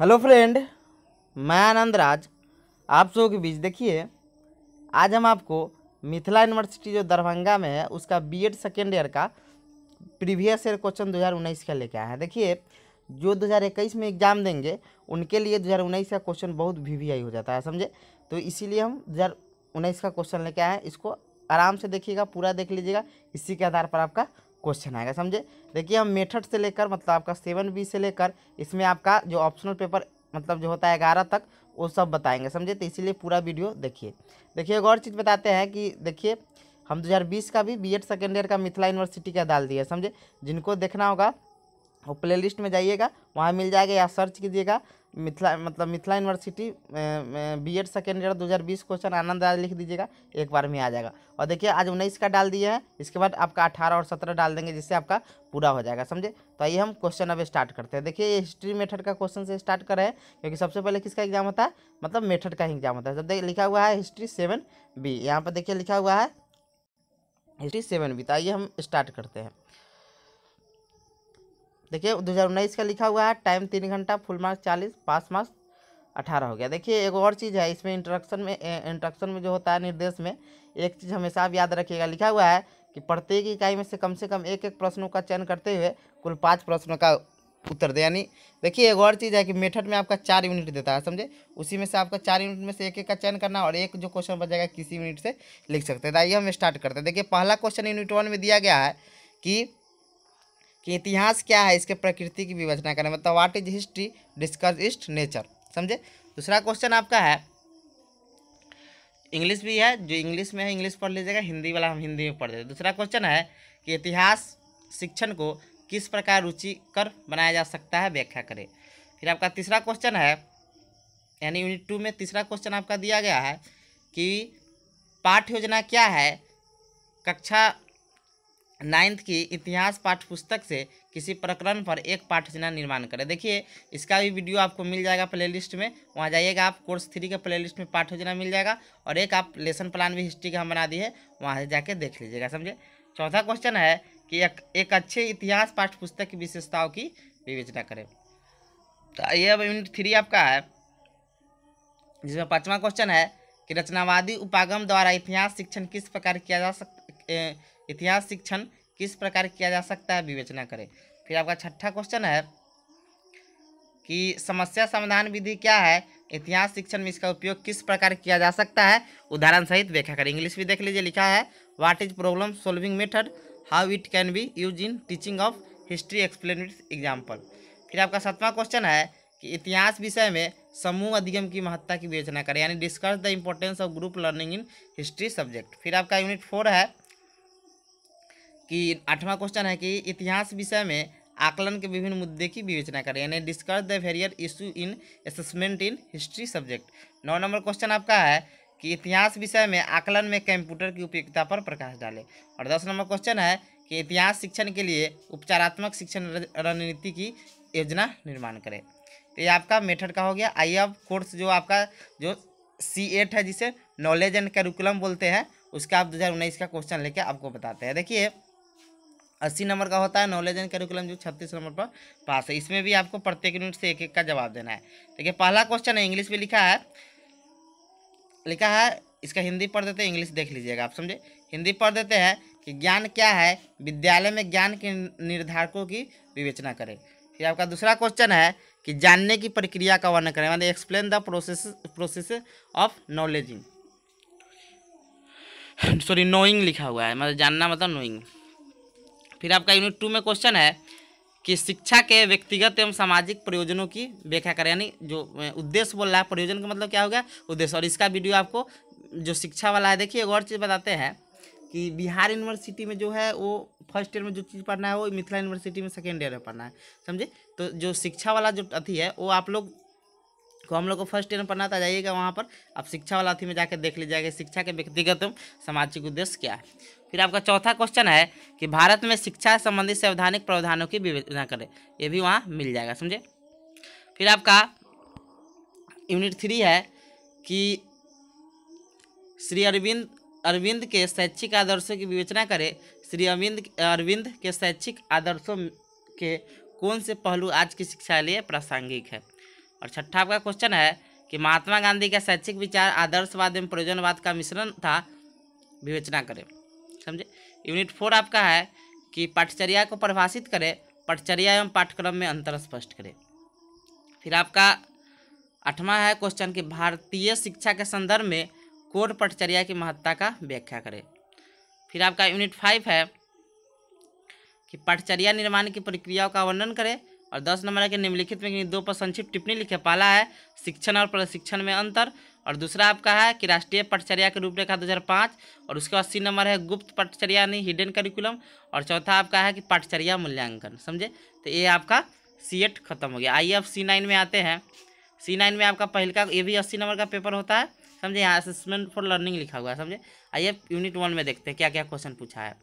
hello friend मैं आनंद राज आप सबों के बीच देखिए आज हम आपको मिथिला यूनिवर्सिटी जो दरभंगा में है उसका बीएड सेकेंड ईयर का प्रीवियस ईयर क्वेश्चन 2019 का लेके आए हैं देखिए जो 2021 में एग्ज़ाम देंगे उनके लिए 2019 का क्वेश्चन बहुत वी हो जाता है समझे तो इसीलिए हम 2019 का क्वेश्चन लेके आए हैं इसको आराम से देखिएगा पूरा देख लीजिएगा इसी के आधार पर आपका क्वेश्चन आएगा समझे देखिए हम मेथड से लेकर मतलब आपका सेवन बी से लेकर इसमें आपका जो ऑप्शनल पेपर मतलब जो होता है ग्यारह तक वो सब बताएंगे समझे तो इसीलिए पूरा वीडियो देखिए देखिए एक और चीज़ बताते हैं कि देखिए हम 2020 का भी बीएड सेकेंड ईयर का मिथिला यूनिवर्सिटी का डाल दिया समझे जिनको देखना होगा और प्ले लिस्ट में जाइएगा वहाँ मिल जाएगा या सर्च कीजिएगा मिथिला मतलब Mithila university B Ed second year दो हज़ार बीस क्वेश्चन आनंद राज लिख दीजिएगा एक बार में आ जाएगा और देखिए आज उन्नीस का डाल दिए हैं इसके बाद आपका अठारह और सत्रह डाल देंगे जिससे आपका पूरा हो जाएगा समझे तो आइए हम क्वेश्चन अब स्टार्ट करते हैं देखिए ये हिस्ट्री मेथड का क्वेश्चन से स्टार्ट कर रहे हैं क्योंकि सबसे पहले किसका एग्जाम होता है मतलब मेथड का एग्जाम होता है जब देखिए लिखा हुआ है हिस्ट्री सेवन बी यहाँ पर देखिए लिखा हुआ है हिस्ट्री सेवन बी तो आइए हम स्टार्ट करते हैं देखिए दो हज़ार उन्नीस का लिखा हुआ है टाइम तीन घंटा फुल मार्क्स चालीस पास मार्क्स अठारह हो गया देखिए एक और चीज़ है इसमें इंट्रक्शन में इंट्रक्शन में जो होता है निर्देश में एक चीज़ हमेशा आप याद रखिएगा लिखा हुआ है कि प्रत्येक इकाई में से कम से कम एक एक प्रश्नों का चयन करते हुए कुल पाँच प्रश्नों का उत्तर दे यानी देखिए एक और चीज़ है कि मेथड में आपका चार यूनिट देता है समझे उसी में से आपका चार यूनिट में से एक एक का चयन करना और एक जो क्वेश्चन बच जाएगा किसी यूनिट से लिख सकते हैं तो आइए हम स्टार्ट करते हैं देखिए पहला क्वेश्चन यूनिट वन में दिया गया है कि कि इतिहास क्या है इसके प्रकृति की विवेचना करें मतलब वाट इज हिस्ट्री डिस्कस इस्ट नेचर समझे दूसरा क्वेश्चन आपका है इंग्लिश भी है जो इंग्लिश में है इंग्लिश पढ़ लीजिएगा हिंदी वाला हम हिंदी में पढ़ देते दूसरा क्वेश्चन है कि इतिहास शिक्षण को किस प्रकार रुचि कर बनाया जा सकता है व्याख्या करें फिर आपका तीसरा क्वेश्चन है यानी यूनिट टू में तीसरा क्वेश्चन आपका दिया गया है कि पाठ योजना क्या है कक्षा नाइन्थ की इतिहास पाठ्य पुस्तक से किसी प्रकरण पर एक पाठ योजना निर्माण करें देखिए इसका भी वीडियो आपको मिल जाएगा प्लेलिस्ट में वहाँ जाइएगा आप कोर्स थ्री के प्लेलिस्ट में पाठ योजना मिल जाएगा और एक आप लेसन प्लान भी हिस्ट्री का हम बना दिए वहाँ से जाके देख लीजिएगा समझे चौथा क्वेश्चन है कि एक, एक अच्छे इतिहास पाठ्य पुस्तक की विशेषताओं की विवेचना करें तो ये अब यूनिट थ्री आपका है जिसमें पाँचवा क्वेश्चन है कि रचनावादी उपागम द्वारा इतिहास शिक्षण किस प्रकार किया जा सक इतिहास शिक्षण किस प्रकार किया जा सकता है विवेचना करें फिर आपका छठा क्वेश्चन है कि समस्या समाधान विधि क्या है इतिहास शिक्षण में इसका उपयोग किस प्रकार किया जा सकता है उदाहरण सहित व्याख्या करें इंग्लिश भी देख लीजिए लिखा है what is problem solving method how it can be use in teaching of history explain example फिर आपका सातवां क्वेश्चन है कि इतिहास विषय में समूह अधिगम की महत्ता की विवेचना करें यानी discuss the importance of group learning in history subject फिर आपका यूनिट फोर है कि आठवां क्वेश्चन है कि इतिहास विषय में आकलन के विभिन्न मुद्दे की विवेचना करें यानी discuss the barrier issue in assessment in history subject नौ नंबर क्वेश्चन आपका है कि इतिहास विषय में आकलन में कंप्यूटर की उपयोगिता पर प्रकाश डालें और दस नंबर क्वेश्चन है कि इतिहास शिक्षण के लिए उपचारात्मक शिक्षण रणनीति की योजना निर्माण करें तो ये आपका मेथड का हो गया आई एफ कोर्स जो आपका जो सी एट है जिसे नॉलेज एंड कैरिकुलम बोलते हैं उसका आप दो हज़ार उन्नीस का क्वेश्चन लेके आपको बताते हैं देखिए अस्सी नंबर का होता है नॉलेज एंड करिकुलम जो छत्तीस नंबर पर पास है इसमें भी आपको प्रत्येक यूनिट से एक एक का जवाब देना है देखिए पहला क्वेश्चन है इंग्लिश में लिखा है लिखा है इसका हिंदी पढ़ देते हैं इंग्लिश देख लीजिएगा आप समझे हिंदी पढ़ देते हैं कि ज्ञान क्या है विद्यालय में ज्ञान के निर्धारकों की विवेचना करें फिर आपका दूसरा क्वेश्चन है कि जानने की प्रक्रिया का वर्णन करें मतलब explain the process process of knowledging sorry knowing लिखा हुआ है मतलब जानना मतलब नोइंग फिर आपका यूनिट टू में क्वेश्चन है कि शिक्षा के व्यक्तिगत एवं सामाजिक प्रयोजनों की व्याख्या करें यानी जो उद्देश्य बोल रहा है प्रयोजन का मतलब क्या हो गया उद्देश्य और इसका वीडियो आपको जो शिक्षा वाला है देखिए एक और चीज़ बताते हैं कि बिहार यूनिवर्सिटी में जो है वो फर्स्ट ईयर में जो चीज़ पढ़ना है वो मिथिला यूनिवर्सिटी में सेकेंड ईयर में पढ़ना है समझे तो जो शिक्षा वाला जो अथी है वो आप लोग तो हम लोग को फर्स्ट ईयर में पढ़ना था जाइएगा वहाँ पर आप शिक्षा वाला अथी में जाकर देख लीजिएगा शिक्षा के व्यक्तिगत सामाजिक उद्देश्य क्या है फिर आपका चौथा क्वेश्चन है कि भारत में शिक्षा संबंधित संवैधानिक प्रावधानों की विवेचना करें ये भी वहाँ मिल जाएगा समझे फिर आपका यूनिट थ्री है कि श्री अरविंद अरविंद के शैक्षिक आदर्शों की विवेचना करें श्री अरविंद अरविंद के शैक्षिक आदर्शों के कौन से पहलू आज की शिक्षा के लिए प्रासंगिक है और छठा आपका क्वेश्चन है कि महात्मा गांधी का शैक्षिक विचार आदर्शवाद एवं प्रयोजनवाद का मिश्रण था विवेचना करें समझे यूनिट फोर आपका है कि पाठचर्या को परिभाषित करें पाठचर्या एवं पाठ्यक्रम में अंतर स्पष्ट करें फिर आपका आठवां है क्वेश्चन कि भारतीय शिक्षा के संदर्भ में कोर पटचर्या की महत्ता का व्याख्या करें फिर आपका यूनिट फाइव है कि पाठचर्या निर्माण की प्रक्रियाओं का वर्णन करें और दस नंबर है कि निम्नलिखित में दो पर संक्षिप्त टिप्पणी लिखे पहला है शिक्षण और प्रशिक्षण में अंतर और दूसरा आपका है कि राष्ट्रीय पटचर्या के रूपरेखा 2005 और उसके बाद सी नंबर है गुप्त पटचर्या नहीं हिडन करिकुलम और चौथा आपका है कि पाठचर्या मूल्यांकन समझे तो ये आपका सी एट खत्म हो गया आइए अब सी नाइन में आते हैं सी नाइन में आपका पहल का ये भी अस्सी नंबर का पेपर होता है समझे यहाँ असेसमेंट फॉर लर्निंग लिखा हुआ है समझे आइए यूनिट वन में देखते हैं क्या क्या क्वेश्चन पूछा है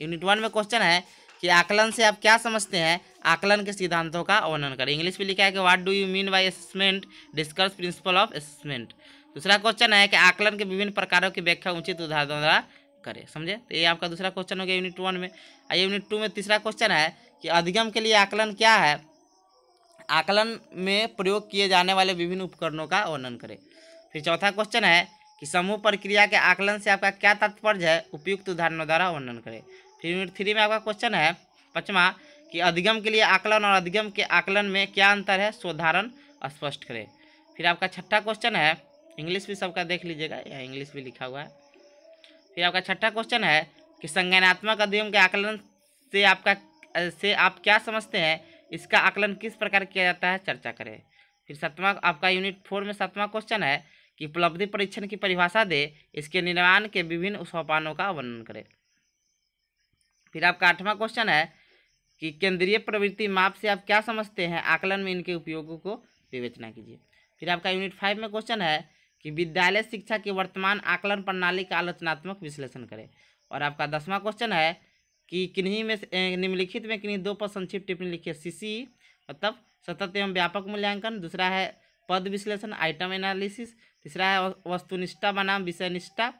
यूनिट वन में क्वेश्चन है कि आकलन से आप क्या समझते हैं आकलन के सिद्धांतों का वर्णन करें इंग्लिश में लिखा है कि what do you mean by assessment discuss principle of assessment दूसरा क्वेश्चन है कि आकलन के विभिन्न प्रकारों की व्याख्या उचित उदाहरण द्वारा करें समझे तो ये आपका दूसरा क्वेश्चन हो गया यूनिट वन में और यूनिट टू में तीसरा क्वेश्चन है कि अधिगम के लिए आकलन क्या है आकलन में प्रयोग किए जाने वाले विभिन्न उपकरणों का वर्णन करें फिर चौथा क्वेश्चन है कि समूह प्रक्रिया के आकलन से आपका क्या तात्पर्य है उपयुक्त उदाहरणों द्वारा वर्णन करें थ्री थ्री में आपका क्वेश्चन है पचमा कि अधिगम के लिए आकलन और अधिगम के आकलन में क्या अंतर है सोधारण स्पष्ट करें फिर आपका छठा क्वेश्चन है इंग्लिश भी सबका देख लीजिएगा या इंग्लिश भी लिखा हुआ है फिर आपका छठा क्वेश्चन है कि संज्ञानात्मक अधिगम के आकलन से आपका से आप क्या समझते हैं इसका आकलन किस प्रकार किया जाता है चर्चा करें फिर सतवा आपका यूनिट फोर में सातवां क्वेश्चन है कि उपलब्धि परीक्षण की परिभाषा दे इसके निर्माण के विभिन्न सोपानों का वर्णन करें फिर आपका आठवां क्वेश्चन है कि केंद्रीय प्रवृत्ति माप से आप क्या समझते हैं आकलन में इनके उपयोगों को विवेचना कीजिए फिर आपका यूनिट फाइव में क्वेश्चन है कि विद्यालय शिक्षा की वर्तमान आकलन प्रणाली का आलोचनात्मक विश्लेषण करें और आपका दसवां क्वेश्चन है कि किन्हीं में निम्नलिखित में किन्हीं दो पर संक्षिप्त टिप्पणी लिखिए सीसी मतलब सतत एवं व्यापक मूल्यांकन दूसरा है पद विश्लेषण आइटम एनालिसिस तीसरा है वस्तुनिष्ठा बनाम विषयनिष्ठा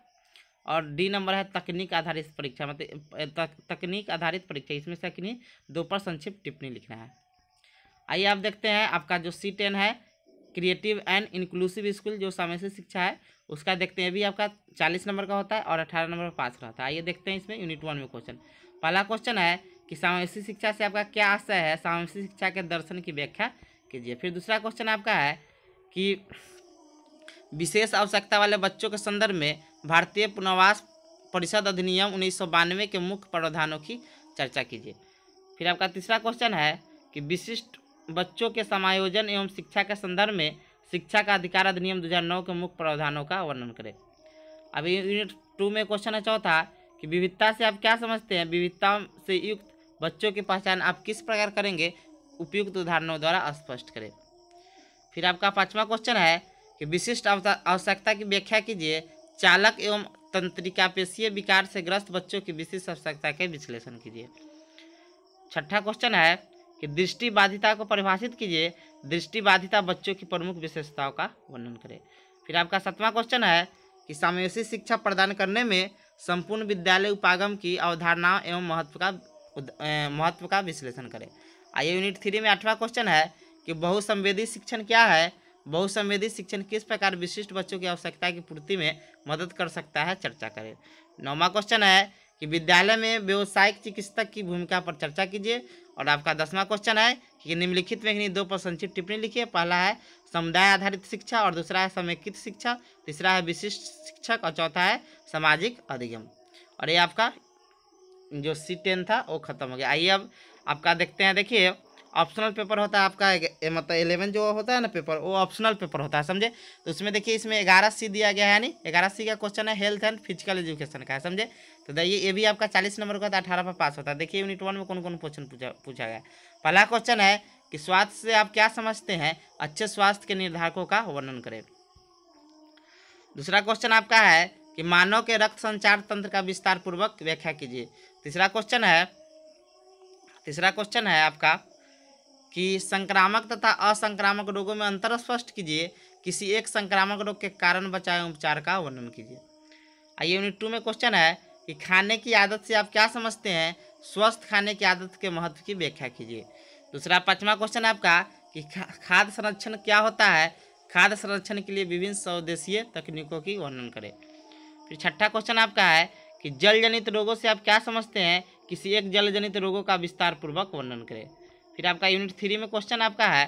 और डी नंबर है तकनीक आधारित परीक्षा मतलब तकनीक आधारित परीक्षा इसमें से कि दो पर संक्षिप्त टिप्पणी लिखना है आइए आप देखते हैं आपका जो सी टेन है क्रिएटिव एंड इंक्लूसिव स्कूल जो से शिक्षा है उसका देखते हैं अभी आपका चालीस नंबर का होता है और अठारह नंबर का पास रहता है आइए देखते हैं इसमें यूनिट वन में क्वेश्चन पहला क्वेश्चन है कि सामवेशी शिक्षा से आपका क्या आशय है सामवेशी शिक्षा के दर्शन की व्याख्या कीजिए फिर दूसरा क्वेश्चन आपका है कि विशेष आवश्यकता वाले बच्चों के संदर्भ में भारतीय पुनर्वास परिषद अधिनियम उन्नीस के मुख्य प्रावधानों की चर्चा कीजिए फिर आपका तीसरा क्वेश्चन है कि विशिष्ट बच्चों के समायोजन एवं शिक्षा के संदर्भ में शिक्षा का अधिकार अधिनियम 2009 के मुख्य प्रावधानों का वर्णन करें अभी यूनिट टू में क्वेश्चन है चौथा कि विविधता से आप क्या समझते हैं विविधता से युक्त बच्चों की पहचान आप किस प्रकार करेंगे उपयुक्त उदाहरणों द्वारा स्पष्ट करें फिर आपका पाँचवा क्वेश्चन है कि विशिष्ट आवश्यकता की व्याख्या कीजिए चालक एवं तंत्रिकापेशीय विकार से ग्रस्त बच्चों की विशेष आवश्यकता के विश्लेषण कीजिए छठा क्वेश्चन है कि दृष्टि बाधिता को परिभाषित कीजिए दृष्टि बाधिता बच्चों की प्रमुख विशेषताओं का वर्णन करें फिर आपका सातवां क्वेश्चन है कि समावेशी शिक्षा प्रदान करने में संपूर्ण विद्यालय उपागम की अवधारणाओं एवं महत्व का महत्व का विश्लेषण करें आइए यूनिट थ्री में आठवां क्वेश्चन है कि बहुसंवेदी शिक्षण क्या है बहुसंवेदी शिक्षण किस प्रकार विशिष्ट बच्चों की आवश्यकता की पूर्ति में मदद कर सकता है चर्चा करें नौवा क्वेश्चन है कि विद्यालय में व्यवसायिक चिकित्सक की भूमिका पर चर्चा कीजिए और आपका दसवां क्वेश्चन है कि निम्नलिखित में ही दो पर संक्षिप्त टिप्पणी लिखिए पहला है समुदाय आधारित शिक्षा और दूसरा है समेकित शिक्षा तीसरा है विशिष्ट शिक्षक और चौथा है सामाजिक अधिगम और ये आपका जो सी टेन था वो खत्म हो गया आइए अब आपका देखते हैं देखिए ऑप्शनल पेपर होता है आपका मतलब एलेवन जो होता है ना पेपर वो ऑप्शनल पेपर होता है समझे तो उसमें देखिए इसमें ग्यारह सी दिया गया है यानी ग्यारह सी का क्वेश्चन है हेल्थ एंड फिजिकल एजुकेशन का है समझे तो देखिए ये भी आपका चालीस नंबर का अठारह पर पास होता है देखिए यूनिट वन में कौन कौन क्वेश्चन पूछा गया पहला क्वेश्चन है कि स्वास्थ्य से आप क्या समझते हैं अच्छे स्वास्थ्य के निर्धारकों का वर्णन करें दूसरा क्वेश्चन आपका है कि मानव के रक्त संचार तंत्र का विस्तार पूर्वक व्याख्या कीजिए तीसरा क्वेश्चन है तीसरा क्वेश्चन है आपका कि संक्रामक तथा असंक्रामक रोगों में अंतर स्पष्ट कीजिए किसी एक संक्रामक रोग के कारण बचाए उपचार का वर्णन कीजिए आइए यूनिट टू में क्वेश्चन है कि खाने की आदत से आप क्या समझते हैं स्वस्थ खाने की आदत के महत्व की व्याख्या कीजिए दूसरा पाँचवा क्वेश्चन आपका कि खाद्य संरक्षण क्या होता है खाद्य संरक्षण के लिए विभिन्न स्वदेशीय तकनीकों की वर्णन करें फिर छठा क्वेश्चन आपका है कि जल जनित रोगों से आप क्या समझते हैं किसी एक जल जनित रोगों का विस्तार पूर्वक वर्णन करें फिर आपका यूनिट थ्री में क्वेश्चन आपका है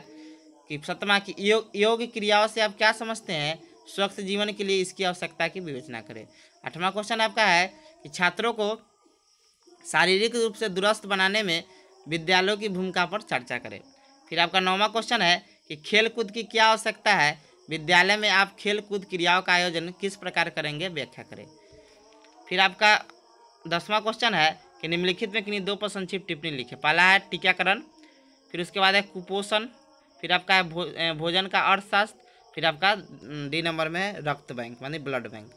कि सतमा की योग योग क्रियाओं से आप क्या समझते हैं स्वस्थ जीवन के लिए इसकी आवश्यकता की विवेचना करें आठवां क्वेश्चन आपका है कि छात्रों को शारीरिक रूप से दुरुस्त बनाने में विद्यालयों की भूमिका पर चर्चा करें फिर आपका नौवा क्वेश्चन है कि खेल कूद की क्या आवश्यकता है विद्यालय में आप खेल कूद क्रियाओं का आयोजन किस प्रकार करेंगे व्याख्या करें फिर आपका दसवां क्वेश्चन है कि निम्नलिखित में किन्हीं दो पर संक्षिप्त टिप्पणी लिखें पहला है टीकाकरण फिर उसके बाद है कुपोषण फिर आपका है भोजन का अर्थशास्त्र फिर आपका डी नंबर में रक्त बैंक मानी ब्लड बैंक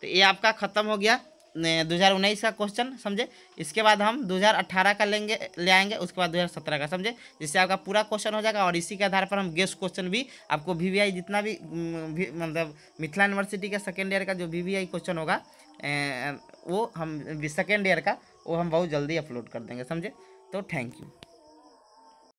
तो ये आपका ख़त्म हो गया दो हज़ार उन्नीस का क्वेश्चन समझे इसके बाद हम दो हज़ार अट्ठारह का लेंगे ले आएंगे उसके बाद दो हज़ार सत्रह का समझे जिससे आपका पूरा क्वेश्चन हो जाएगा और इसी के आधार पर हम गेस्ट क्वेश्चन भी आपको वी वी आई जितना भी, मतलब मिथिला यूनिवर्सिटी का सेकेंड ईयर का जो वी वी आई क्वेश्चन होगा वो हम सेकेंड ईयर का वो हम बहुत जल्दी अपलोड कर देंगे समझे तो थैंक यू